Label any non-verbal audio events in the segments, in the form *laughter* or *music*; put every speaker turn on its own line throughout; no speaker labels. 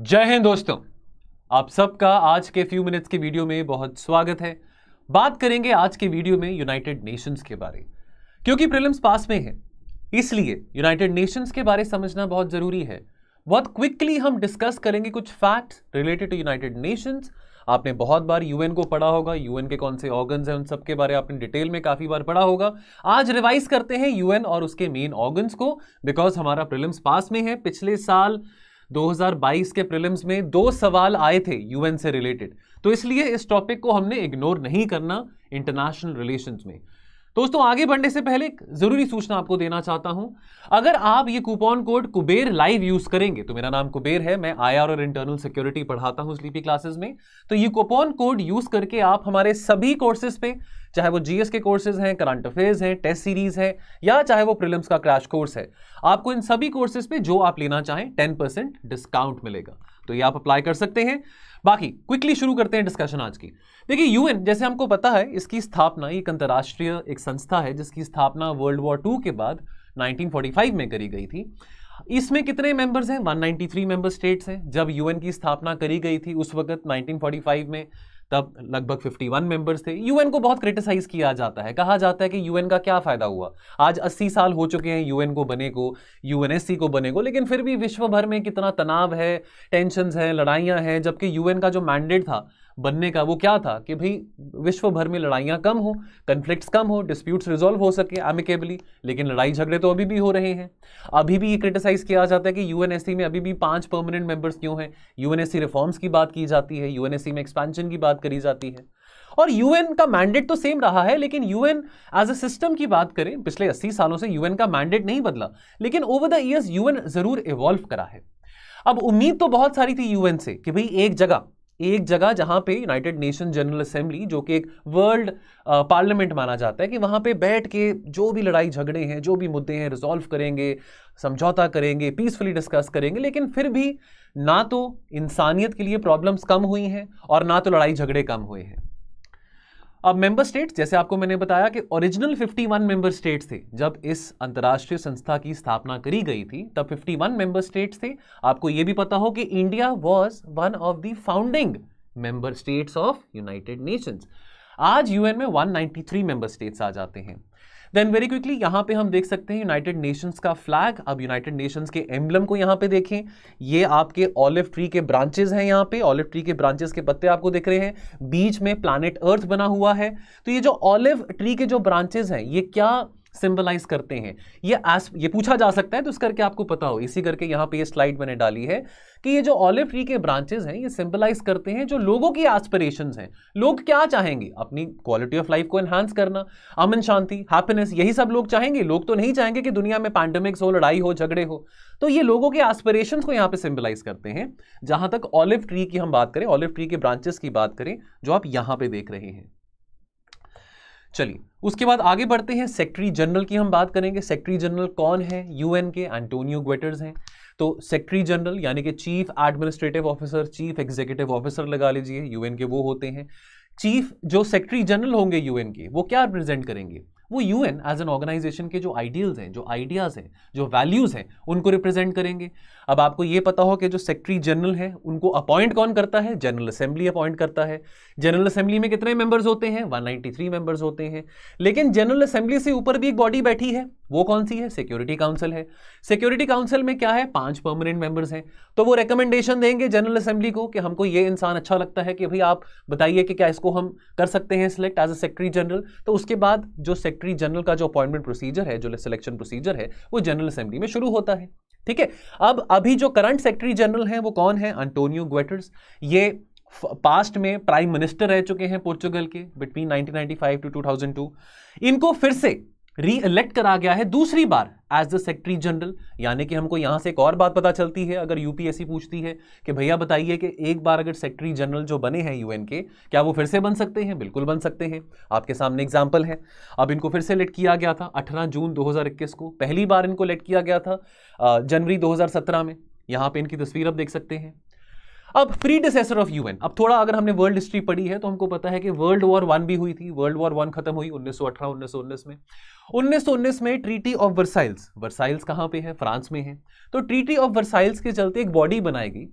जय हिंद दोस्तों आप सबका आज के फ्यू मिनट्स के वीडियो में बहुत स्वागत है बात करेंगे आज के वीडियो में यूनाइटेड नेशंस के बारे क्योंकि प्रिलिम्स पास में है इसलिए यूनाइटेड नेशंस के बारे समझना बहुत ज़रूरी है बहुत क्विकली हम डिस्कस करेंगे कुछ facts related to United Nations आपने बहुत बार यूएन को पढ़ा होगा यूएन के कौन से ऑर्गन्स हैं उन सब के बारे आपने डिटेल में काफ़ी बार पढ़ा होगा आज रिवाइज करते हैं यूएन और उसके मेन ऑर्गन्स को बिकॉज हमारा प्रिलिम्स पास में है पिछले साल 2022 के प्रीलिम्स में दो सवाल आए थे यूएन से रिलेटेड तो इसलिए इस टॉपिक को हमने इग्नोर नहीं करना इंटरनेशनल रिलेशंस में तो दोस्तों आगे बढ़ने से पहले एक जरूरी सूचना आपको देना चाहता हूं अगर आप ये coupon code Kuber live use करेंगे तो मेरा नाम कुबेर है मैं आईआर और इंटरनल सिक्योरिटी पढ़ाता हूं स्लीपी क्लासेस में तो ये कूपन कोड यूज करके आप हमारे सभी कोर्सेज पे चाहे वो जीएस के कोर्सेज हैं करंट अफेयर्स हैं टेस्ट सीरीज है या चाहे वो प्रिलिम्स का क्रैश कोर्स है आपको इन सभी कोर्सेज पे जो आप लेना चाहें टेन डिस्काउंट मिलेगा तो ये आप अप्लाई कर सकते हैं बाकी क्विकली शुरू करते हैं डिस्कशन आज की देखिए यूएन जैसे हमको पता है इसकी स्थापना एक अंतर्राष्ट्रीय एक संस्था है जिसकी स्थापना वर्ल्ड वॉर टू के बाद 1945 में करी गई थी इसमें कितने मेंबर्स हैं 193 मेंबर स्टेट्स हैं जब यूएन की स्थापना करी गई थी उस वक्त 1945 में तब लगभग 51 मेंबर्स थे यूएन को बहुत क्रिटिसाइज किया जाता है कहा जाता है कि यूएन का क्या फायदा हुआ आज 80 साल हो चुके हैं यूएन को बने को यूएनएससी को बने को लेकिन फिर भी विश्व भर में कितना तनाव है टेंशन है लड़ाइयाँ हैं जबकि यूएन का जो मैंडेट था बनने का वो क्या था कि भाई विश्व भर में लड़ाइयाँ कम हो कन्फ्लिक्ट कम हो डिस्प्यूट्स रिजोल्व हो सके एमिकेबली लेकिन लड़ाई झगड़े तो अभी भी हो रहे हैं अभी भी ये क्रिटिसाइज़ किया जाता है कि यू में अभी भी पाँच परमानेंट मेम्बर्स क्यों हैं यू रिफॉर्म्स की बात की जाती है यू में एक्सपेंशन की बात करी जाती है और यूएन का मैंडेट तो सेम रहा है लेकिन यूएन एज अ सिस्टम की बात करें पिछले 80 सालों से यूएन का मैंडेट नहीं बदला लेकिन ओवर द ईयर्स यूएन जरूर इवॉल्व करा है अब उम्मीद तो बहुत सारी थी यूएन से कि भाई एक जगह एक जगह जहां पे यूनाइटेड नेशन जनरल असेंबली जो कि एक वर्ल्ड पार्लियामेंट माना जाता है कि वहां पे बैठ के जो भी लड़ाई झगड़े हैं जो भी मुद्दे हैं रिजॉल्व करेंगे समझौता करेंगे पीसफुली डिस्कस करेंगे लेकिन फिर भी ना तो इंसानियत के लिए प्रॉब्लम्स कम हुई हैं और ना तो लड़ाई झगड़े कम हुए हैं अब मेंबर स्टेट्स जैसे आपको मैंने बताया कि ओरिजिनल 51 मेंबर स्टेट्स थे जब इस अंतर्राष्ट्रीय संस्था की स्थापना करी गई थी तब 51 मेंबर स्टेट्स थे आपको ये भी पता हो कि India was one of the founding member states of United Nations आज यूएन में 193 मेंबर स्टेट्स आ जाते हैं देन वेरी क्विकली यहाँ पे हम देख सकते हैं यूनाइटेड नेशंस का फ्लैग अब यूनाइटेड नेशंस के एम्बलम को यहाँ पे देखें ये आपके ऑलिव ट्री के ब्रांचेस हैं यहाँ पे ऑलिव ट्री के ब्रांचेस के पत्ते आपको दिख रहे हैं बीच में प्लानट अर्थ बना हुआ है तो ये जो ऑलिव ट्री के जो ब्रांचेज हैं ये क्या सिंबलाइज करते हैं ये आस ये पूछा जा सकता है तो इस करके आपको पता हो इसी करके यहाँ पे ये स्लाइड मैंने डाली है कि ये जो ऑलिव ट्री के ब्रांचेस हैं ये सिंबलाइज करते हैं जो लोगों की एस्पिरेशन हैं लोग क्या चाहेंगे अपनी क्वालिटी ऑफ लाइफ को एनहांस करना अमन शांति हैप्पीनेस यही सब लोग चाहेंगे लोग तो नहीं चाहेंगे कि दुनिया में पैंडमिक्स हो लड़ाई हो झगड़े हो तो ये लोगों के एस्पिरेशन को यहाँ पे सिंबलाइज करते हैं जहां तक ऑलिव ट्री की हम बात करें ऑलिव ट्री के ब्रांचेस की बात करें जो आप यहाँ पे देख रहे हैं चलिए उसके बाद आगे बढ़ते हैं सेक्रेटरी जनरल की हम बात करेंगे सेक्रेटरी जनरल कौन है यूएन के एंटोनियो ग्वेटर्स हैं तो सेक्रेटरी जनरल यानी कि chief administrative officer chief executive officer लगा लीजिए यूएन के वो होते हैं चीफ जो सेक्रेटरी जनरल होंगे यूएन के वो क्या रिप्रेजेंट करेंगे वो यूएन एज एन ऑर्गेनाइजेशन के जो आइडियल्स हैं जो आइडियाज़ हैं जो वैल्यूज़ हैं उनको रिप्रेजेंट करेंगे अब आपको ये पता हो कि जो सेक्रेटरी जनरल है उनको अपॉइंट कौन करता है जनरल असेंबली अपॉइंट करता है जनरल असेंबली में कितने मेंबर्स होते हैं 193 मेंबर्स होते हैं लेकिन जनरल असेंबली से ऊपर भी एक बॉडी बैठी है वो कौन सी है सिक्योरिटी काउंसिल है सिक्योरिटी काउंसिल में क्या है पांच परमानेंट मेंबर्स हैं तो वो रिकमेंडेशन देंगे जनरल असेंबली को कि हमको ये इंसान अच्छा लगता है कि भाई आप बताइए कि क्या इसको हम कर सकते हैं select as a secretary general तो उसके बाद जो सेक्रेटरी जनरल का जो अपॉइंटमेंट प्रोसीजर है जो सिलेक्शन प्रोसीजर है वो जनरल असेंबली में शुरू होता है ठीक है अब अभी जो करंट सेक्रेटरी जनरल हैं वो कौन है अंटोनियो ग्वेटर्स ये पास्ट में प्राइम मिनिस्टर रह चुके हैं पोर्चुगल के बिटवीन 1995 टू 2002 इनको फिर से री इलेक्ट करा गया है दूसरी बार एज द सेक्रेटरी जनरल यानी कि हमको यहां से एक और बात पता चलती है अगर यूपीएससी पूछती है कि भैया बताइए कि एक बार अगर सेक्रेटरी जनरल जो बने हैं यूएन के क्या वो फिर से बन सकते हैं बिल्कुल बन सकते हैं आपके सामने एग्जाम्पल है अब इनको फिर से लेट किया गया था अठारह जून 2021 को पहली बार इनको लेट किया गया था जनवरी 2017 में यहाँ पे इनकी तस्वीर आप देख सकते हैं अब डिसेसर ऑफ यूएन अब थोड़ा अगर हमने वर्ल्ड हिस्ट्री पढ़ी है तो हमको पता है कि वर्ल्ड वॉर वन भी हुई थी वर्ल्ड वॉर वन खत्म हुई 1918 1919 में 1919 में ट्रीटी ऑफ वर्साइल्स वर्साइल्स कहाँ पे है फ्रांस में है तो ट्रीटी ऑफ वर्साइल्स के चलते एक बॉडी बनाई गई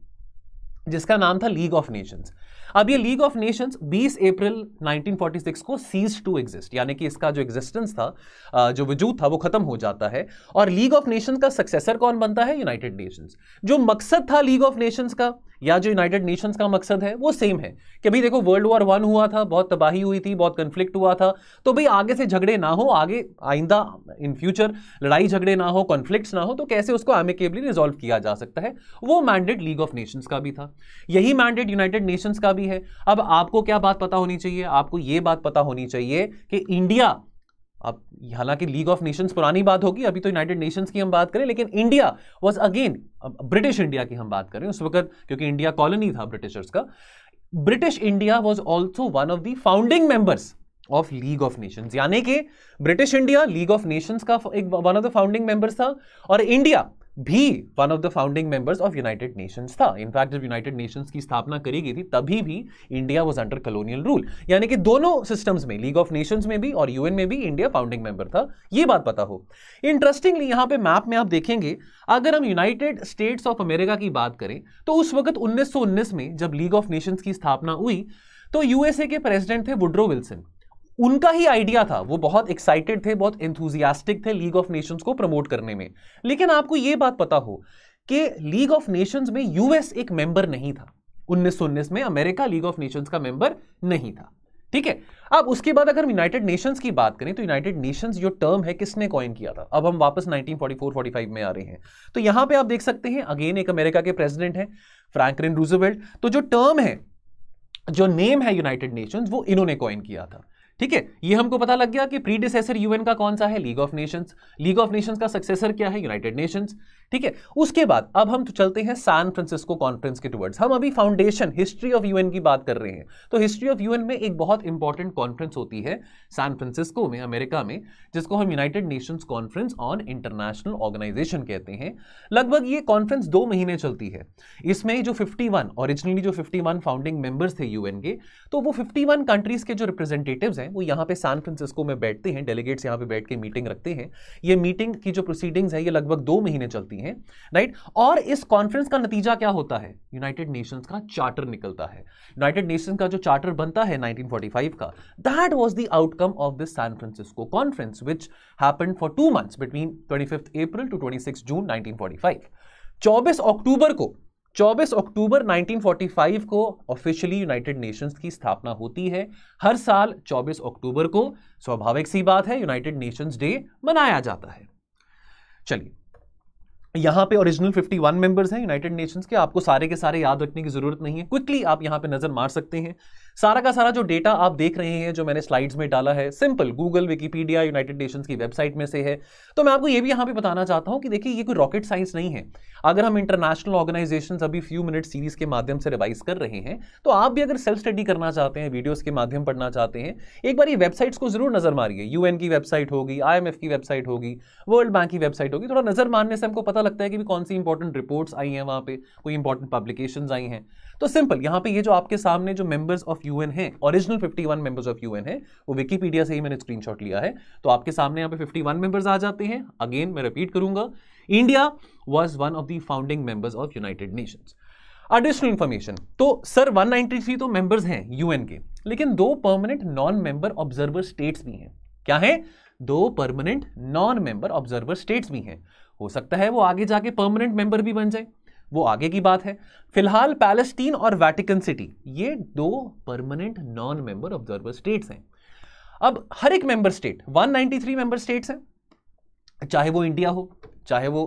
जिसका नाम था लीग ऑफ नेशंस अब ये लीग ऑफ नेशंस 20 अप्रैल 1946 को सीज टू एग्जिस्ट यानी कि इसका जो एग्जिस्टेंस था जो वजूद था वो खत्म हो जाता है और लीग ऑफ नेशंस का सक्सेसर कौन बनता है यूनाइटेड नेशंस जो मकसद था लीग ऑफ नेशंस का या जो यूनाइटेड नेशंस का मकसद है वो सेम है कि भाई देखो वर्ल्ड वॉर वन हुआ था बहुत तबाही हुई थी बहुत कन्फ्लिक्ट हुआ था तो भाई आगे से झगड़े ना हो आगे आइंदा इन फ्यूचर लड़ाई झगड़े ना हो कॉन्फ्लिक्ट्स ना हो तो कैसे उसको एमिकेबली रिजॉल्व किया जा सकता है वो मैंडेट लीग ऑफ नेशंस का भी था यही मैंडेट यूनाइटेड नेशंस का भी है अब आपको क्या बात पता होनी चाहिए आपको ये बात पता होनी चाहिए कि इंडिया अब हालांकि लीग ऑफ नेशंस पुरानी बात होगी अभी तो यूनाइटेड नेशंस की हम बात करें लेकिन India was again British India की हम बात करें उस वक्त क्योंकि इंडिया कॉलोनी था ब्रिटिशर्स का British India was also one of the founding members of League of Nations यानी कि British India League of Nations का एक one of the founding members था और इंडिया भी one of the founding members of United Nations था in fact जब United Nations की स्थापना करी गई थी तभी भी India was under colonial rule यानी कि दोनों सिस्टम्स में लीग ऑफ नेशंस में भी और यूएन में भी इंडिया फाउंडिंग मेंबर था ये बात पता हो इंटरेस्टिंगली यहां पे मैप में आप देखेंगे अगर हम यूनाइटेड स्टेट्स ऑफ अमेरिका की बात करें तो उस वक्त उन्नीस में जब लीग ऑफ नेशंस की स्थापना हुई तो यूएसए के प्रेसिडेंट थे वुड्रो विल्सन उनका ही आइडिया था वो बहुत एक्साइटेड थे बहुत एंथुजियास्टिक थे लीग ऑफ नेशंस को प्रमोट करने में लेकिन आपको ये बात पता हो कि लीग ऑफ नेशंस में यूएस एक मेंबर नहीं था उन्नीस में अमेरिका लीग ऑफ नेशंस का मेंबर नहीं था ठीक है अब उसके बाद अगर यूनाइटेड नेशंस की बात करें तो यूनाइटेड नेशंस जो टर्म है किसने कॉइन किया था अब हम वापस 1944-45 में आ रहे हैं तो यहां पे आप देख सकते हैं अगेन एक अमेरिका के प्रेसिडेंट हैं फ्रैंकलिन रूजवेल्ट तो जो टर्म है जो नेम है यूनाइटेड नेशंस वो इन्होंने कॉइन किया था ठीक है ये हमको पता लग गया कि प्रीडिसेसर यूएन का कौन सा है League of Nations League of Nations का सक्सेसर क्या है यूनाइटेड नेशंस ठीक है उसके बाद अब हम तो चलते हैं सैन फ्रांसिस्को कॉन्फ्रेंस के टूवर्ड्स हम अभी फाउंडेशन हिस्ट्री ऑफ यूएन की बात कर रहे हैं तो हिस्ट्री ऑफ यूएन में एक बहुत इंपॉर्टेंट कॉन्फ्रेंस होती है सैन फ्रांसिस्को में अमेरिका में जिसको हम United Nations conference on international organization कहते हैं लगभग ये कॉन्फ्रेंस दो महीने चलती है इसमें जो फिफ्टी ओरिजिनली जो फिफ्टी फाउंडिंग मेंबर्स थे यू के तो वो फिफ्टी कंट्रीज के जो रिप्रेजेंटेटिव हैं वो यहाँ पे सैन फ्रांसिस्को में बैठते हैं डेलीगेट्स यहाँ पे बैठ के मीटिंग रखते हैं ये मीटिंग की जो प्रोसीडिंग्स है ये लगभग दो महीने चलती हैं राइट और इस कॉन्फ्रेंस का नतीजा क्या होता है यूनाइटेड नेशंस का चार्टर निकलता है यूनाइटेड नेशंस का जो चार्टर बनता है 1945 का that was the outcome of this San Francisco conference which happened for two months between 25 April to 26 June 1945 24 October को 24 अक्टूबर 1945 को ऑफिशियली यूनाइटेड नेशंस की स्थापना होती है हर साल 24 अक्टूबर को स्वाभाविक सी बात है यूनाइटेड नेशंस डे मनाया जाता है चलिए यहाँ पे ओरिजिनल 51 मेंबर्स हैं यूनाइटेड नेशंस के आपको सारे के सारे याद रखने की ज़रूरत नहीं है क्विकली आप यहाँ पे नज़र मार सकते हैं सारा का सारा जो डेटा आप देख रहे हैं जो मैंने स्लाइड्स में डाला है simple Google Wikipedia United Nations की वेबसाइट में से है तो मैं आपको ये भी यहाँ पे बताना चाहता हूँ कि देखिए ये कोई रॉकेट साइंस नहीं है अगर हम इंटरनेशनल ऑर्गेनाइजेशन अभी फ्यू मिनट सीरीज के माध्यम से रिवाइज कर रहे हैं तो आप भी अगर सेल्फ स्टडी करना चाहते हैं वीडियोज के माध्यम पढ़ना चाहते हैं एक बार ये वेबसाइट्स को जरूर नजर मारिए यूएन की वेबसाइट होगी आई की वेबसाइट होगी वर्ल्ड बैंक की वेबसाइट होगी थोड़ा नजर मारने से हमको पता लगता है कि कौन सी इंपॉर्टेंट रिपोर्ट्स आई हैं वहाँ पे कोई इंपॉर्टेंट पब्लिकेशन आई हैं तो सिंपल यहां पे ये जो आपके सामने जो मेंबर्स ऑफ यूएन हैं ओरिजिनल 51 मेंबर्स ऑफ यूएन हैं वो विकीपीडिया से ही मैंने स्क्रीनशॉट लिया है तो आपके सामने यहां पे 51 मेंबर्स आ जाते हैं अगेन मैं रिपीट करूंगा India was one of the founding members of United Nations additional information तो सर 193 तो मेंबर्स हैं यूएन के लेकिन दो permanent non member observer states भी हैं क्या है दो permanent non member observer states भी हैं हो सकता है वो आगे जाके परमानेंट मेंबर भी बन जाए वो आगे की बात है फिलहाल पैलेस्टीन और वैटिकन सिटी ये दो permanent non member observer states हैं अब हर एक मेंबर स्टेट 193 मेंबर स्टेट्स हैं चाहे वो इंडिया हो चाहे वो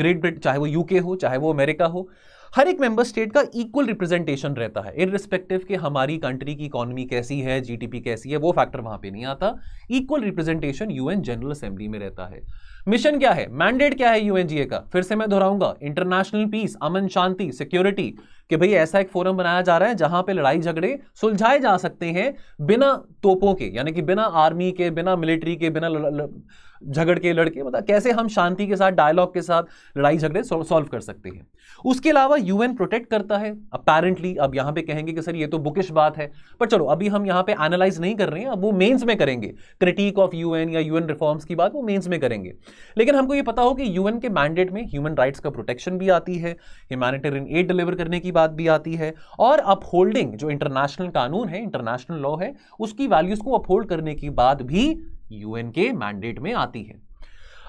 ग्रेट ब्रिटेन चाहे वो यूके हो चाहे वो अमेरिका हो हर एक मेंबर स्टेट का इक्वल रिप्रेजेंटेशन रहता है इरिस्पेक्टिव कि हमारी कंट्री की इकोनॉमी कैसी है जीडीपी कैसी है वो फैक्टर वहां पे नहीं आता equal representation UN general assembly में रहता है मिशन क्या है मैंडेट क्या है यूएनजीए का फिर से मैं दोहराऊंगा इंटरनेशनल पीस अमन शांति सिक्योरिटी कि भाई ऐसा एक फोरम बनाया जा रहा है जहां पे लड़ाई झगड़े सुलझाए जा सकते हैं बिना तोपों के यानी कि बिना आर्मी के बिना मिलिट्री के बिना झगड़ के लड़के मतलब कैसे हम शांति के साथ डायलॉग के साथ लड़ाई झगड़े सॉल्व कर सकते हैं उसके अलावा यूएन प्रोटेक्ट करता है अपेरेंटली अब यहाँ पे कहेंगे कि सर ये तो बुकिश बात है पर चलो अभी हम यहाँ पे एनालाइज नहीं कर रहे हैं अब वो मेंस में करेंगे क्रिटिक ऑफ यूएन या यूएन रिफॉर्म्स की बात वो मेंस में करेंगे लेकिन हमको ये पता हो कि यूएन के मैंडेट में ह्यूमन राइट्स का प्रोटेक्शन भी आती है ह्यूमैनिटेरियन एड डिलीवर करने की बात भी आती है और अपहोल्डिंग जो इंटरनेशनल कानून है इंटरनेशनल लॉ है उसकी वैल्यूज को अपहोल्ड करने की बात भी यूएन के मैंडेट में आती है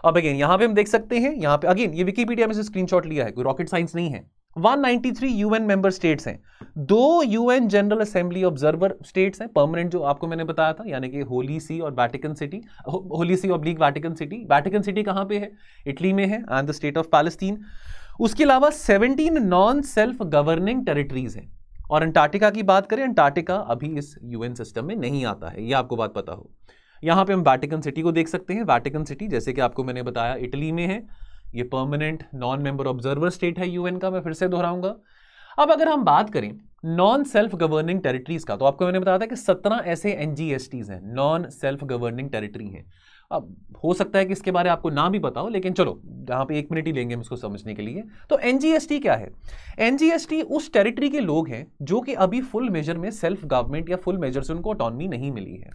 अब अगेन यहां पे हम देख सकते हैं यहां पे अगेन ये विकीपीडिया में से स्क्रीनशॉट लिया है कोई रॉकेट साइंस नहीं है 193 यूएन मेंबर स्टेट्स हैं दो UN general assembly observer states हैं परमानेंट जो आपको मैंने बताया था यानी कि होली सी और Vatican City Holy See oblique Vatican City Vatican City कहाँ पे है इटली में है and the state of Palestine उसके अलावा 17 नॉन सेल्फ गवर्निंग टेरिटरीज हैं और अंटार्कटिका की बात करें अंटार्कटिका अभी इस यूएन सिस्टम में नहीं आता है ये आपको बात पता हो यहाँ पे हम वैटिकन सिटी को देख सकते हैं वैटिकन सिटी जैसे कि आपको मैंने बताया इटली में है ये permanent non member observer state है यूएन का मैं फिर से दोहराऊंगा अब अगर हम बात करें नॉन सेल्फ गवर्निंग टेरिटरीज का तो आपको मैंने बताया था कि सत्रह ऐसे एन हैं नॉन सेल्फ गवर्निंग टेरिटरी हैं अब हो सकता है कि इसके बारे में आपको ना भी बताओ लेकिन चलो यहाँ पे एक मिनट ही लेंगे हम इसको समझने के लिए तो एन क्या है एन उस टेरिटरी के लोग हैं जो कि अभी फुल मेजर में सेल्फ गवर्नमेंट या फुल मेजर से उनको ऑटोनमी नहीं मिली है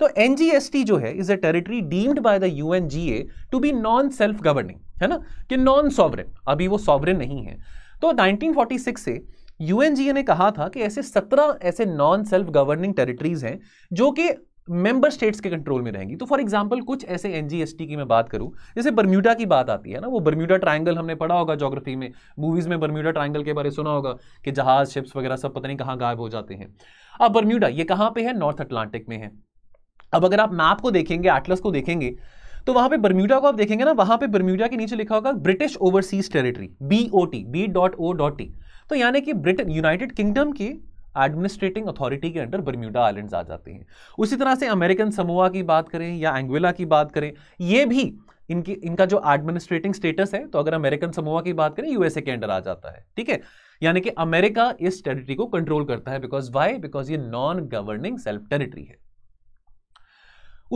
तो एनजीएसटी जो है is a territory deemed by the UNGA to be non self governing है ना कि नॉन सॉवरन अभी वो सॉवरन नहीं है तो 1946 से यूएनजीए ने कहा था कि ऐसे 17 ऐसे नॉन सेल्फ गवर्निंग टेरिटरीज हैं जो कि मेंबर स्टेट्स के कंट्रोल में रहेंगी तो फॉर एग्जांपल कुछ ऐसे एनजीएसटी की मैं बात करूं जैसे बर्म्यूडा की बात आती है ना वो बर्म्यूडा ट्रायंगल हमने पढ़ा होगा ज्योग्राफी में मूवीज में बर्म्यूडा ट्रायंगल के बारे सुना होगा कि जहाज शिप्स वगैरह सब पता नहीं कहाँ गायब हो जाते हैं अब बर्म्यूडा ये कहाँ पे है नॉर्थ अटलांटिक में है अब अगर आप मैप को देखेंगे एटलस को देखेंगे तो वहां पे बर्म्यूडा को आप देखेंगे ना वहां पे बर्म्यूडा के नीचे लिखा होगा British overseas territory B O T B dot O dot T तो यानी कि ब्रिटेन यूनाइटेड किंगडम की एडमिनिस्ट्रेटिंग अथॉरिटी के अंडर बर्म्यूडा आइलैंड्स आ जाते हैं उसी तरह से अमेरिकन समोआ की बात करें या एंग्वेला की बात करें ये भी इनकी इनका जो एडमिनिस्ट्रेटिंग स्टेटस है तो अगर अमेरिकन समोआ की बात करें यूएसए के अंडर आ जाता है ठीक है यानी कि अमेरिका इस टेरिटरी को कंट्रोल करता है बिकॉज वाई बिकॉज ये नॉन गवर्निंग सेल्फ टेरिटरी है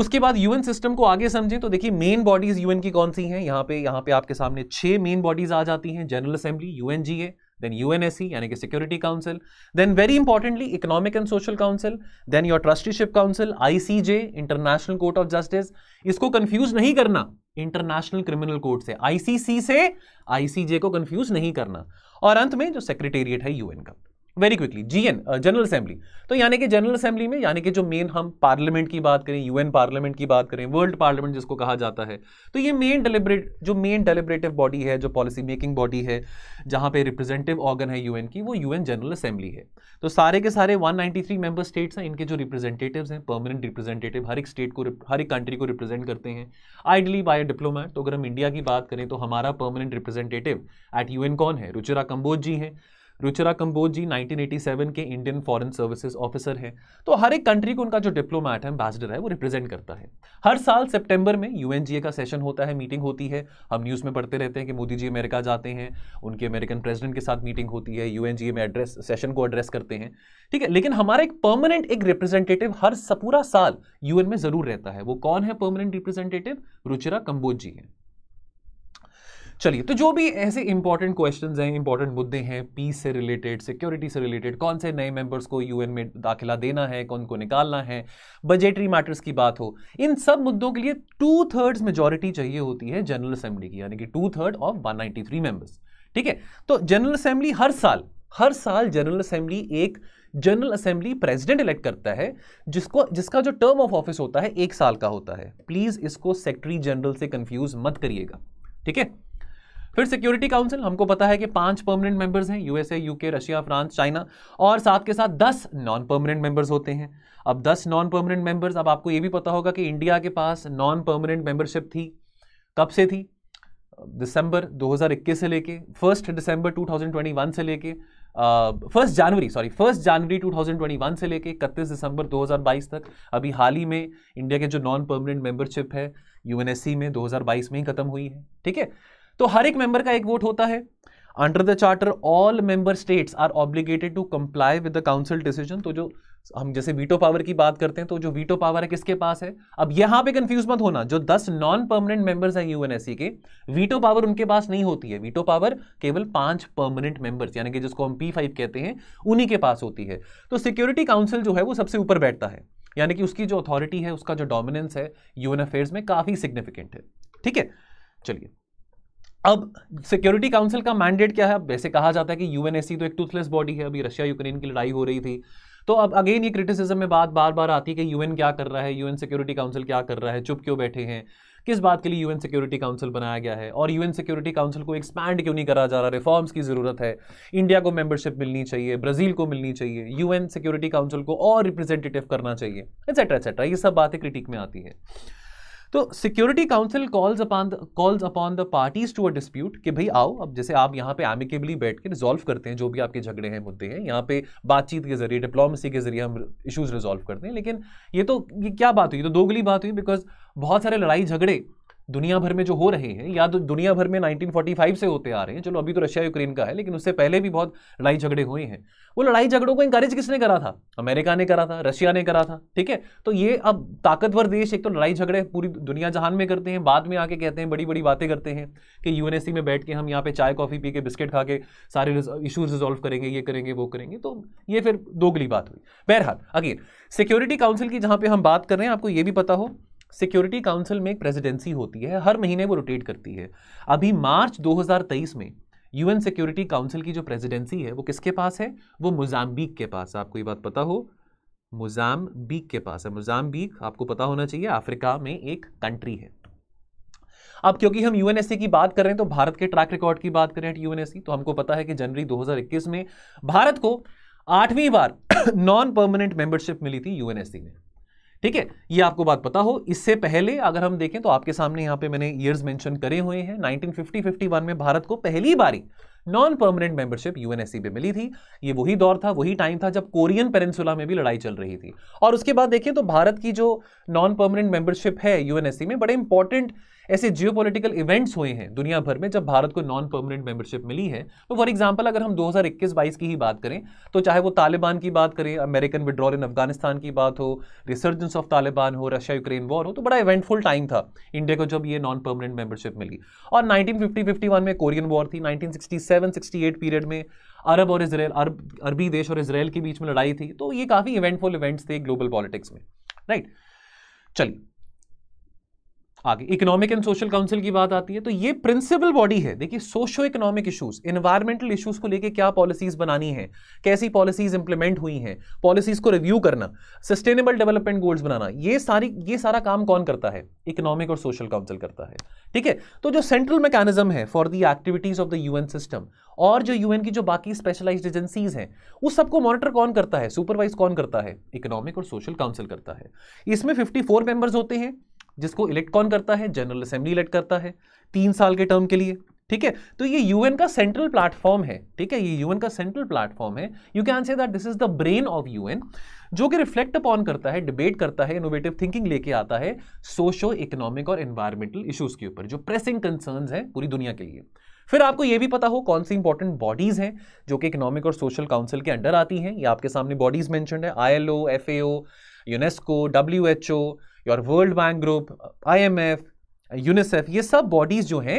उसके बाद यूएन सिस्टम को आगे समझें तो देखिए मेन बॉडीज यूएन की कौन सी हैं यहाँ पे यहाँ पे आपके सामने छह मेन बॉडीज आ जाती हैं general assembly UNGA then UNSC यानी कि security council then very importantly economic and social council then your trusteeship council ICJ international court of justice इसको कंफ्यूज नहीं करना इंटरनेशनल क्रिमिनल कोर्ट से आईसीसी से आईसीजे को कंफ्यूज नहीं करना और अंत में जो सेक्रेटेरिएट है यूएन का very quickly GN general assembly तो यानी कि जनरल असेंबली में यानी कि जो मेन हम पार्लियामेंट की बात करें यूएन पार्लियामेंट की बात करें वर्ल्ड पार्लियामेंट जिसको कहा जाता है तो ये मेन डेलिब्रेट जो मेन डेलिब्रेटिव बॉडी है जो पॉलिसी मेकिंग बॉडी है जहां पे रिप्रेजेंटेटिव ऑर्गन है यूएन की वो यूएन जनरल असेंबली है तो सारे के सारे 193 मेंबर स्टेट्स हैं इनके जो रिप्रेजेंटेटिव्स हैं परमानेंट रिप्रेजेंटेटिव हर एक स्टेट को हर एक कंट्री को रिप्रेजेंट करते हैं आइडली बाय डिप्लोमैट तो अगर हम इंडिया की बात करें तो हमारा परमानेंट रिप्रेजेंटेटिव एट यूएन कौन है रुचिरा कम्बोज जी हैं रुचिरा कंबोज जी 1987 के इंडियन फॉरेन सर्विसेज ऑफिसर हैं तो हर एक कंट्री को उनका जो डिप्लोमैट है एम्बेसडर है वो रिप्रेजेंट करता है हर साल सितंबर में यू का सेशन होता है मीटिंग होती है हम न्यूज़ में पढ़ते रहते हैं कि मोदी जी अमेरिका जाते हैं उनके अमेरिकन प्रेसिडेंट के साथ मीटिंग होती है यू में एड्रेस सेशन को एड्रेस करते हैं ठीक है लेकिन हमारा एक परमानेंट एक रिप्रेजेंटेटिव हर पूरा साल यूएन में ज़रूर रहता है वो कौन है परमानेंट रिप्रेजेंटेटिव रुचिरा कंबोज जी हैं चलिए तो जो भी ऐसे इंपॉर्टेंट क्वेश्चन हैं इंपॉर्टेंट मुद्दे हैं पीस से रिलेटेड सिक्योरिटी से रिलेटेड कौन से नए मेंबर्स को यूएन में दाखिला देना है कौन को निकालना है बजेटरी मैटर्स की बात हो इन सब मुद्दों के लिए टू थर्ड्स मेजोरिटी चाहिए होती है जनरल असेंबली की यानी कि two third of one ninety three members ठीक है तो जनरल असेंबली हर साल हर साल जनरल असेंबली एक जनरल असेंबली प्रेसिडेंट इलेक्ट करता है जिसको जिसका जो टर्म ऑफ ऑफिस होता है एक साल का होता है प्लीज़ इसको सेक्रेटरी जनरल से कंफ्यूज मत करिएगा ठीक है फिर सिक्योरिटी काउंसिल हमको पता है कि पांच परमानेंट मेंबर्स हैं USA UK Russia France China और साथ के साथ दस नॉन परमानेंट मेंबर्स होते हैं अब दस नॉन परमानेंट मेंबर्स अब आपको ये भी पता होगा कि इंडिया के पास नॉन परमानेंट मेंबरशिप थी कब से थी दिसंबर 2021 से लेके फर्स्ट दिसंबर 2021 से लेके first January sorry first January 2021 से लेके इकतीस दिसंबर 2022 तक अभी हाल ही में इंडिया के जो नॉन परमानेंट मेंबरशिप है यूएनएससी में 2022 में ही खत्म हुई है ठीक है तो हर एक मेंबर का एक वोट होता है under the charter all member states are obligated to comply with the council decision तो जो हम जैसे वीटो पावर की बात करते हैं तो जो वीटो पावर है किसके पास है अब यहां पे कंफ्यूज मत होना जो 10 नॉन परमानेंट मेंबर्स हैं यूएनएससी के वीटो पावर उनके पास नहीं होती है वीटो पावर केवल पांच परमानेंट मेंबर्स यानी कि जिसको हम पी फाइव कहते हैं उन्हीं के पास होती है तो सिक्योरिटी काउंसिल जो है वो सबसे ऊपर बैठता है यानी कि उसकी जो अथॉरिटी है उसका जो डोमिनेंस है यूएन अफेयर्स में काफ़ी सिग्निफिकेंट है ठीक है चलिए अब सिक्योरिटी काउंसिल का मैंडेट क्या है अब वैसे कहा जाता है कि यूएनएससी तो एक टूथलेस बॉडी है अभी रशिया यूक्रेन की लड़ाई हो रही थी तो अब अगेन ये क्रिटिसिज्म में बात बार बार आती है कि यूएन क्या कर रहा है यूएन सिक्योरिटी काउंसिल क्या कर रहा है चुप क्यों बैठे हैं किस बात के लिए यूएन सिक्योरिटी काउंसिल बनाया गया है और यूएन सिक्योरिटी काउंसिल को एक्सपैंड क्यों नहीं करा जा रहा रिफॉर्म्स की ज़रूरत है इंडिया को मेंबरशिप मिलनी चाहिए ब्राज़ील को मिलनी चाहिए यूएन सिक्योरिटी काउंसिल को और रिप्रेजेंटेटिव करना चाहिए एक्सेट्रा एक्सेट्रा ये सब बातें क्रिटिक में आती है तो security council calls upon calls upon the parties to a dispute कि भाई आओ अब जैसे आप यहाँ पे एमिकेबली बैठ के रिजॉल्व करते हैं जो भी आपके झगड़े हैं मुद्दे हैं यहाँ पे बातचीत के जरिए डिप्लोमेसी के जरिए हम इशूज़ रिजॉल्व करते हैं लेकिन ये तो ये क्या बात हुई तो दोगली बात हुई बिकॉज बहुत सारे लड़ाई झगड़े दुनिया भर में जो हो रहे हैं या तो दुनिया भर में 1945 से होते आ रहे हैं चलो अभी तो रशिया यूक्रेन का है लेकिन उससे पहले भी बहुत लड़ाई झगड़े हुए हैं वो लड़ाई झगड़ों को इंकरेज किसने करा था अमेरिका ने करा था रशिया ने करा था ठीक है तो ये अब ताकतवर देश एक तो लड़ाई झगड़े पूरी दुनिया जहान में करते हैं बाद में आके कहते हैं बड़ी बड़ी बातें करते हैं कि यूएनएससी में बैठ के हम यहाँ पे चाय कॉफ़ी पी के बिस्किट खा के सारे इशूज रिजोल्व करेंगे ये करेंगे वो करेंगे तो ये फिर दोगली बात हुई बहरहाल अगेन सिक्योरिटी काउंसिल की जहाँ पे हम बात कर रहे हैं आपको ये भी पता हो सिक्योरिटी काउंसिल में एक प्रेसिडेंसी होती है हर महीने वो रोटेट करती है अभी मार्च 2023 में यूएन सिक्योरिटी काउंसिल की जो प्रेसिडेंसी है वो किसके पास है वो मोजाम्बिक के पास है आपको ये बात पता हो मोजाम्बिक के पास है मोजाम्बिक आपको पता होना चाहिए अफ्रीका में एक कंट्री है अब क्योंकि हम यूएनएससी की बात कर रहे हैं तो भारत के ट्रैक रिकॉर्ड की बात करें यूएनएससी तो हमको पता है कि जनवरी 2021 में भारत को आठवीं बार नॉन परमानेंट मेंबरशिप मिली थी यूएनएससी में ठीक है ये आपको बात पता हो इससे पहले अगर हम देखें तो आपके सामने यहां पे मैंने ईयर्स मेंशन करे हुए हैं 1950 51 में भारत को पहली बारी नॉन परमानेंट मेंबरशिप यूएनएससी पे मिली थी ये वही दौर था वही टाइम था जब कोरियन पेरेंसुला में भी लड़ाई चल रही थी और उसके बाद देखें तो भारत की जो नॉन परमानेंट मेंबरशिप है यूएनएससी में बड़े इंपॉर्टेंट ऐसे जियो इवेंट्स हुए हैं दुनिया भर में जब भारत को नॉन परमानेंट मेंबरशिप मिली है तो फॉर एग्जाम्पल अगर हम 2021-22 की ही बात करें तो चाहे वो तालिबान की बात करें अमेरिकन विड्रॉल इन अफगानिस्तान की बात हो रिसर्जेंस ऑफ तालिबान हो रशिया यूक्रेन वॉर हो तो बड़ा इवेंटफुल टाइम था इंडिया को जब ये नॉन परमानेंट मेंबरशिप मिली और नाइनटीन में कोरियन वॉर थी नाइनटीन सिक्सटी पीरियड में अरब और इसराइल अरब अरबी देश और इसराइल के बीच में लड़ाई थी तो ये काफ़ी इवेंटफुल इवेंट्स थे ग्लोबल पॉलिटिक्स में राइट चलिए आगे इकोनॉमिक एंड सोशल काउंसिल की बात आती है तो ये प्रिंसिपल बॉडी है देखिए socio economic issues environmental issues को लेके क्या पॉलिसीज बनानी है कैसी पॉलिसीज इंप्लीमेंट हुई हैं पॉलिसीज को रिव्यू करना सस्टेनेबल डेवलपमेंट गोल्स बनाना ये सारी ये सारा काम कौन करता है इकोनॉमिक और सोशल काउंसिल करता है ठीक है तो जो सेंट्रल मैकेनिज्म है for the activities of the UN system और जो यूएन की जो बाकी स्पेशलाइज्ड एजेंसीज हैं उस सबको मॉनिटर कौन करता है सुपरवाइज कौन करता है इकोनॉमिक और सोशल काउंसिल करता है इसमें 54 मेंबर्स होते हैं जिसको इलेक्ट कौन करता है जनरल असेंबली इलेक्ट करता है तीन साल के टर्म के लिए ठीक है तो ये यूएन का सेंट्रल प्लेटफॉर्म है ठीक है ये यूएन का सेंट्रल प्लेटफॉर्म है you can say that this is the brain of UN जो कि रिफ्लेक्ट अपॉन करता है डिबेट करता है इनोवेटिव थिंकिंग लेके आता है सोशो इकोनॉमिक और एनवायरमेंटल इश्यूज के ऊपर जो प्रेसिंग कंसर्न है पूरी दुनिया के लिए फिर आपको ये भी पता हो कौन सी इंपॉर्टेंट बॉडीज हैं जो कि इकोनॉमिक और सोशल काउंसिल के अंडर आती हैं ये आपके सामने बॉडीज मैंशन है I L O F A O UNESCO W H O your world bank group IMF UNICEF ये सब बॉडीज जो हैं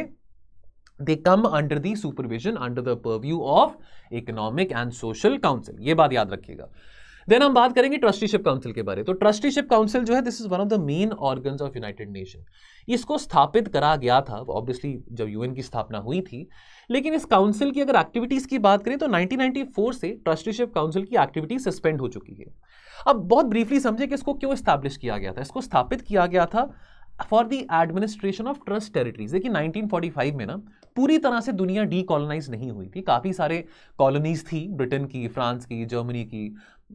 they come under the supervision under the purview of economic and social council ये बात याद रखिएगा then हम बात करेंगे ट्रस्टीशिप काउंसिल के बारे तो ट्रस्टीशिप काउंसिल जो है this is one of the main organs of United Nation इसको स्थापित करा गया था ऑब्वियसली जब यूएन की स्थापना हुई थी लेकिन इस काउंसिल की अगर एक्टिविटीज़ की बात करें तो 1994 से ट्रस्टीशिप काउंसिल की एक्टिविटी सस्पेंड हो चुकी है अब बहुत ब्रीफली समझे कि इसको क्यों स्टैब्लिश किया गया था इसको स्थापित किया गया था for the administration of trust territories देखिए 1945 में ना पूरी तरह से दुनिया डीकॉलोनाइज नहीं हुई थी काफ़ी सारे कॉलोनीज थी ब्रिटेन की फ्रांस की जर्मनी की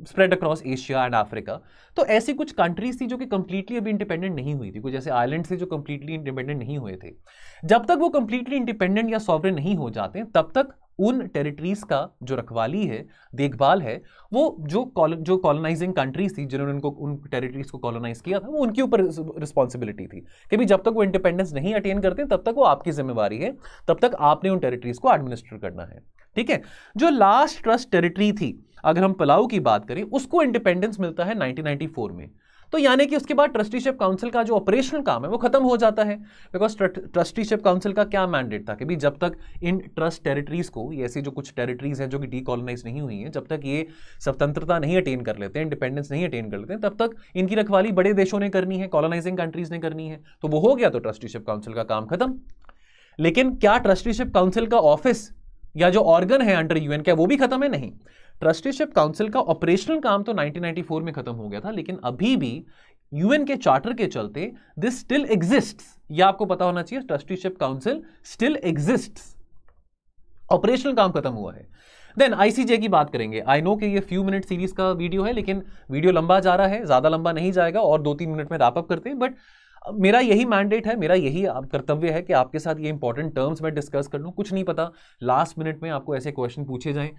spread across Asia and Africa तो ऐसी कुछ कंट्रीज थी जो कि कंप्लीटली अभी इंडिपेंडेंट नहीं हुई थी कुछ जैसे आइलैंड थे जो कंप्लीटली इंडिपेंडेंट नहीं हुए थे जब तक वो कंप्लीटली इंडिपेंडेंट या सॉवरन नहीं हो जाते तब तक उन टेरिटरीज का जो रखवाली है देखभाल है वो जो कॉल जो कॉलोनाइजिंग कंट्रीज थी जिन्होंने उनको उन टेरिटरीज को कॉलोनाइज किया था वो उनके ऊपर रिस्पॉन्सिबिलिटी थी कि भाई जब तक वो इंडिपेंडेंस नहीं अटेन करते तब तक वो आपकी जिम्मेवारी है तब तक आपने उन टेरिटरीज को एडमिनिस्टर करना है ठीक है जो लास्ट ट्रस्ट टेरिटरी थी अगर हम पलाऊ की बात करें उसको इंडिपेंडेंस मिलता है 1994 में तो यानी कि उसके बाद ट्रस्टीशिप काउंसिल का जो ऑपरेशनल काम है वो खत्म हो जाता है बिकॉज ट्रस्टीशिप काउंसिल का क्या मैंडेट था कि भी जब तक इन ट्रस्ट टेरिटरीज को ये ऐसी जो कुछ टेरिटरीज हैं जो कि डीकॉलोनाइज नहीं हुई हैं जब तक ये स्वतंत्रता नहीं अटेन कर लेते इंडिपेंडेंस नहीं अटेन कर लेते तब तक इनकी रखवाली बड़े देशों ने करनी है कॉलोनाइजिंग कंट्रीज ने करनी है तो वो हो गया तो ट्रस्टीशिप काउंसिल का काम खत्म लेकिन क्या ट्रस्टीशिप काउंसिल का ऑफिस या जो ऑर्गन है अंडर यूएन का वो भी खत्म है नहीं ट्रस्टीशिप काउंसिल का ऑपरेशनल काम तो 1994 में खत्म हो गया था लेकिन अभी भी यूएन के चार्टर के चलते दिस स्टिल एग्जिस्ट यह आपको पता होना चाहिए trusteeship council still exist operational काम खत्म हुआ है देन आईसीजे की बात करेंगे आई नो कि ये फ्यू मिनट सीरीज का वीडियो है लेकिन वीडियो लंबा जा रहा है ज़्यादा लंबा नहीं जाएगा और दो तीन मिनट में रैपअप करते हैं बट मेरा यही मैंडेट है मेरा यही कर्तव्य है कि आपके साथ ये इंपॉर्टेंट टर्म्स मैं डिस्कस कर लूँ कुछ नहीं पता लास्ट मिनट में आपको ऐसे क्वेश्चन पूछे जाएं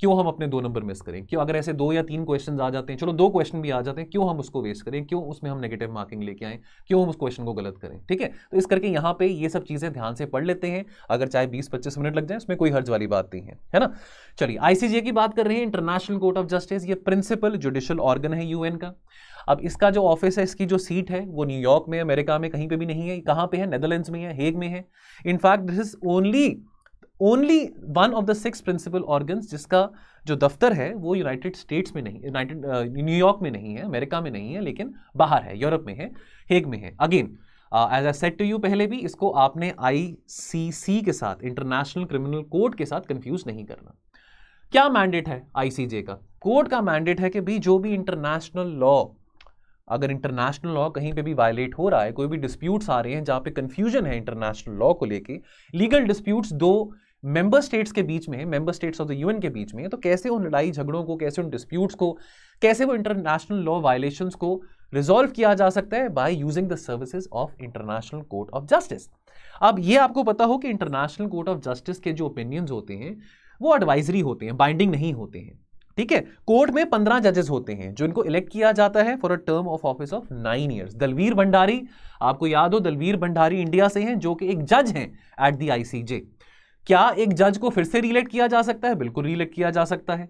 क्यों हम अपने दो नंबर मिस करें क्यों अगर ऐसे दो या तीन क्वेश्चन आ जाते हैं चलो दो क्वेश्चन भी आ जाते हैं क्यों हम उसको वेस्ट करें क्यों उसमें हम नेगेटिव मार्किंग लेके आए क्यों हम उस क्वेश्चन को गलत करें ठीक है तो इस करके यहाँ पे ये सब चीज़ें ध्यान से पढ़ लेते हैं अगर चाहे बीस पच्चीस मिनट लग जाए उसमें कोई हर्ज वाली बात नहीं है है ना चलिए आईसीजे की बात कर रहे हैं इंटरनेशनल कोर्ट ऑफ जस्टिस ये प्रिंसिपल जुडिशियल ऑर्गन है यूएन का अब इसका जो ऑफिस है इसकी जो सीट है वो न्यूयॉर्क में अमेरिका में कहीं पे भी नहीं है कहाँ पे है नेदरलैंड्स में है हेग में है in fact this is only only one of the six principal organs जिसका जो दफ्तर है वो यूनाइटेड स्टेट्स में नहीं यूनाइटेड न्यूयॉर्क uh, में नहीं है अमेरिका में नहीं है लेकिन बाहर है यूरोप में है हेग में है again as I said to you पहले भी इसको आपने आईसीसी के साथ इंटरनेशनल क्रिमिनल कोर्ट के साथ कंफ्यूज नहीं करना क्या मैंडेट है आईसीजे का कोर्ट का मैंडेट है कि भी जो भी इंटरनेशनल लॉ अगर इंटरनेशनल लॉ कहीं पे भी वायलेट हो रहा है कोई भी डिस्प्यूट्स आ रहे हैं जहाँ पे कंफ्यूजन है इंटरनेशनल लॉ को लेके लीगल डिस्प्यूट्स दो मेंबर स्टेट्स के बीच में member states of the UN के बीच में तो कैसे उन लड़ाई झगड़ों को कैसे उन डिस्प्यूट्स को कैसे वो इंटरनेशनल लॉ वायलेशंस को रिजॉल्व किया जा सकता है by using the services of international court of justice अब ये आपको पता हो कि इंटरनेशनल कोर्ट ऑफ जस्टिस के जो ओपिनियंस होते हैं वो एडवाइजरी होते हैं बाइंडिंग नहीं होते हैं ठीक है कोर्ट में पंद्रह जजेस होते हैं जो इनको इलेक्ट किया जाता है for a term of office of nine years Dalveer Bhandari आपको याद हो दलवीर भंडारी इंडिया से हैं जो कि एक जज हैं एट दी आईसीजे क्या एक जज को फिर से रिलेट किया जा सकता है बिल्कुल रिलेक्ट किया जा सकता है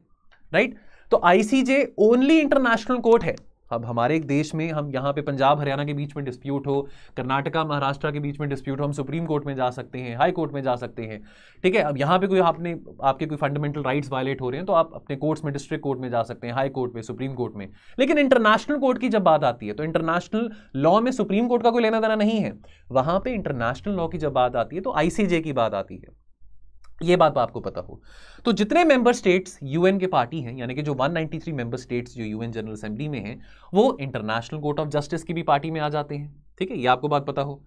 राइट तो आईसीजे ओनली इंटरनेशनल कोर्ट है अब हमारे एक देश में हम यहाँ पे पंजाब हरियाणा के बीच में डिस्प्यूट हो कर्नाटका महाराष्ट्र के बीच में डिस्प्यूट हो हम सुप्रीम कोर्ट में जा सकते हैं हाई कोर्ट में जा सकते हैं ठीक है अब यहाँ पे कोई आपने आपके कोई फंडामेंटल राइट्स वायलेट हो रहे हैं तो आप अपने कोर्ट्स में डिस्ट्रिक्ट कोर्ट में जा सकते हैं हाई कोर्ट में सुप्रीम कोर्ट में लेकिन इंटरनेशनल कोर्ट की जब बात आती है तो इंटरनेशनल लॉ में सुप्रीम कोर्ट का कोई लेना देना नहीं है वहाँ पर इंटरनेशनल लॉ की जब बात आती है तो आईसीजे की बात आती है ये बात आपको पता हो तो जितने मेंबर स्टेट्स यूएन के पार्टी हैं यानी कि जो 193 मेंबर स्टेट्स जो यूएन जनरल असेंबली में हैं वो इंटरनेशनल कोर्ट ऑफ जस्टिस की भी पार्टी में आ जाते हैं ठीक है ये आपको बात पता हो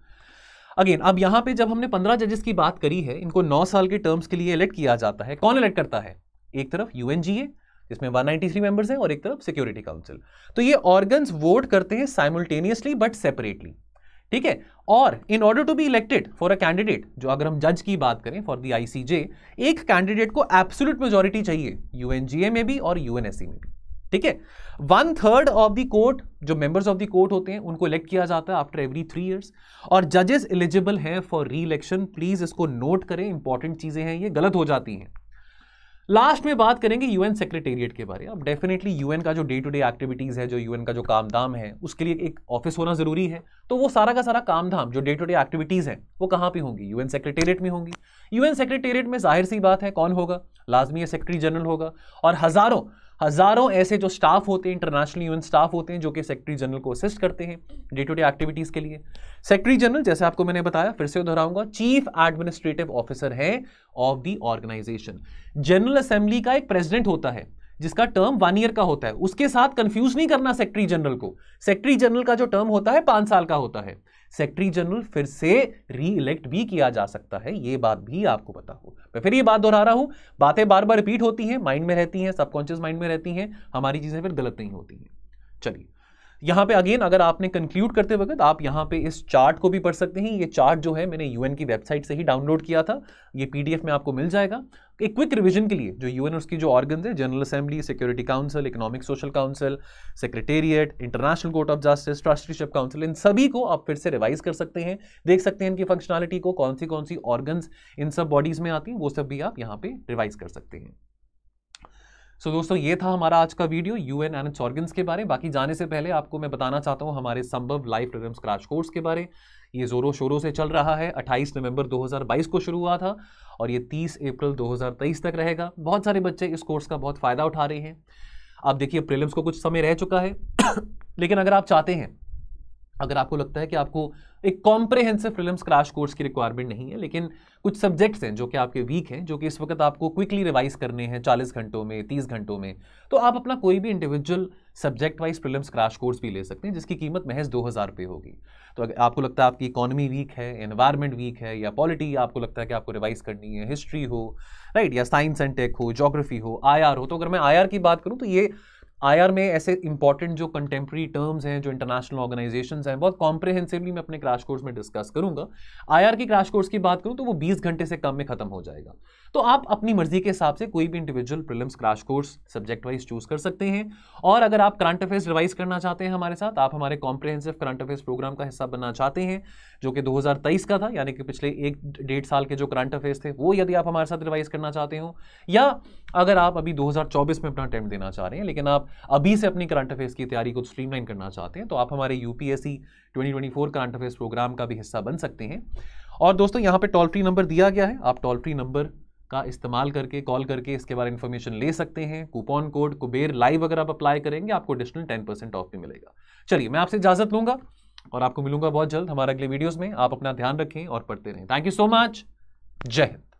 अगेन अब यहां पे जब हमने 15 जजेस की बात करी है इनको 9 साल के टर्म्स के लिए इलेक्ट किया जाता है कौन इलेक्ट करता है एक तरफ यूएनजीए जिसमें 193 मेंबर्स हैं और एक तरफ सिक्योरिटी काउंसिल तो ये ऑर्गन्स वोट करते हैं साइमल्टेनियसली बट सेपरेटली ठीक है और in order to be elected for a candidate जो अगर हम जज की बात करें फॉर द आईसीजे एक कैंडिडेट को एब्सोल्यूट मेजोरिटी चाहिए यूएनजीए में भी और यूएनएससी में भी ठीक है one third of the court जो मेंबर्स ऑफ द कोर्ट होते हैं उनको इलेक्ट किया जाता है आफ्टर एवरी थ्री ईयर्स और जजेस एलिजिबल हैं फॉर री इलेक्शन प्लीज इसको नोट करें इंपॉर्टेंट चीजें हैं ये गलत हो जाती हैं लास्ट में बात करेंगे यूएन सेक्रेटेरिएट के बारे में अब डेफिनेटली यूएन का जो डे टू डे एक्टिविटीज़ है जो यूएन का जो काम धाम है उसके लिए एक ऑफिस होना ज़रूरी है तो वो सारा का सारा काम धाम जो डे टू डे एक्टिविटीज़ हैं वो कहाँ पे होंगी यूएन सेक्रेटेरिएट में होंगी यूएन सेक्रेटेरिएट में जाहिर सी बात है कौन होगा लाजमी सेक्रेटरी जनरल होगा और हज़ारों हज़ारों ऐसे जो स्टाफ होते हैं इंटरनेशनल यूएन स्टाफ होते हैं जो कि सेक्रेटरी जनरल को असिस्ट करते हैं डे टू डे एक्टिविटीज़ के लिए सेक्रेटरी जनरल जैसे आपको मैंने बताया फिर से दोहराऊंगा चीफ एडमिनिस्ट्रेटिव ऑफिसर है of the organisation general assembly का एक प्रेसिडेंट होता है जिसका टर्म वन ईयर का होता है उसके साथ कंफ्यूज नहीं करना सेक्रेटरी जनरल को सेक्रेटरी जनरल का जो टर्म होता है पांच साल का होता है सेक्रेटरी जनरल फिर से री इलेक्ट भी किया जा सकता है ये बात भी आपको पता हो मैं फिर ये बात दोहरा रहा हूँ बातें बार बार रिपीट होती हैं माइंड में रहती हैं सबकॉन्शियस माइंड में रहती हैं हमारी चीज़ें फिर गलत नहीं होती हैं चलिए यहाँ पे अगेन अगर आपने कंक्लूड करते वक्त आप यहाँ पे इस चार्ट को भी पढ़ सकते हैं ये चार्ट जो है मैंने यूएन की वेबसाइट से ही डाउनलोड किया था ये पीडीएफ में आपको मिल जाएगा एक क्विक रिविजन के लिए जो यूएन उसकी जो ऑर्गन है general assembly security council economic social council secretariat international court of justice trusteeship council इन सभी को आप फिर से रिवाइज कर सकते हैं देख सकते हैं इनकी फंक्शनलिटी को कौन सी कौन सी ऑर्गन इन सब बॉडीज में आती हैं वो सब भी आप यहाँ पे रिवाइज कर सकते हैं सो so, दोस्तों ये था हमारा आज का video U N N organs के बारे बाकी जाने से पहले आपको मैं बताना चाहता हूँ हमारे संभव लाइफ प्रोग्राम्स क्रैश कोर्स के बारे ये ज़ोरों शोरों से चल रहा है 28 नवंबर 2022 को शुरू हुआ था और ये 30 अप्रैल 2023 तक रहेगा बहुत सारे बच्चे इस कोर्स का बहुत फ़ायदा उठा रहे हैं आप देखिए प्रिलिम्स को कुछ समय रह चुका है *coughs* लेकिन अगर आप चाहते हैं अगर आपको लगता है कि आपको एक कॉम्प्रहेंसिव फिल्म्स क्रैश कोर्स की रिक्वायरमेंट नहीं है लेकिन कुछ सब्जेक्ट्स हैं जो कि आपके वीक हैं जो कि इस वक्त आपको क्विकली रिवाइज करने हैं 40 घंटों में 30 घंटों में तो आप अपना कोई भी individual subject wise film crash course भी ले सकते हैं जिसकी कीमत महज दो हज़ार रुपये होगी तो अगर आपको लगता है आपकी इकोनॉमी वीक है एनवायरमेंट वीक है या पॉलिटी आपको लगता है कि आपको रिवाइज करनी है हिस्ट्री हो राइट या साइंस एंड टेक हो जोग्राफी हो आई हो तो अगर मैं आई की बात करूँ तो ये आईआर में ऐसे इंपॉर्टेंट जो कंटेम्प्रेरी टर्म्स हैं जो इंटरनेशनल ऑर्गेनाइजेशन हैं बहुत कॉम्प्रहेंसिवली मैं अपने क्रैश कोर्स में डिस्कस करूंगा आईआर की क्रैश कोर्स की बात करूं तो वो 20 घंटे से कम में खत्म हो जाएगा तो आप अपनी मर्जी के हिसाब से कोई भी individual prelims crash course subject wise choose कर सकते हैं और अगर आप करंट अफेयर्स रिवाइज करना चाहते हैं हमारे साथ आप हमारे कॉम्प्रहेंसिव करंट अफेयर्स प्रोग्राम का हिस्सा बनना चाहते हैं जो कि 2023 का था यानी कि पिछले एक डेढ़ साल के जो करंट अफेयर्स थे वो यदि आप हमारे साथ रिवाइज करना चाहते हो या अगर आप अभी दो में अपना अटैम्प्ट देना चाह रहे हैं लेकिन आप अभी से अपनी करंट अफेयर्स की तैयारी को स्ट्रीमलाइन करना चाहते हैं तो आप हमारे यूपीएससी 2024 करंट अफेयर्स प्रोग्राम का भी हिस्सा बन सकते हैं और दोस्तों यहाँ पर टोल फ्री नंबर दिया गया है आप टोल फ्री नंबर का इस्तेमाल करके कॉल करके इसके बारे में इन्फॉर्मेशन ले सकते हैं कूपन कोड कुबेर लाइव अगर आप अप्लाई करेंगे आपको एडिशनल टेन परसेंट ऑफ भी मिलेगा चलिए मैं आपसे इजाजत लूंगा और आपको मिलूंगा बहुत जल्द हमारे अगले वीडियोस में आप अपना ध्यान रखें और पढ़ते रहें थैंक यू सो मच जय हिंद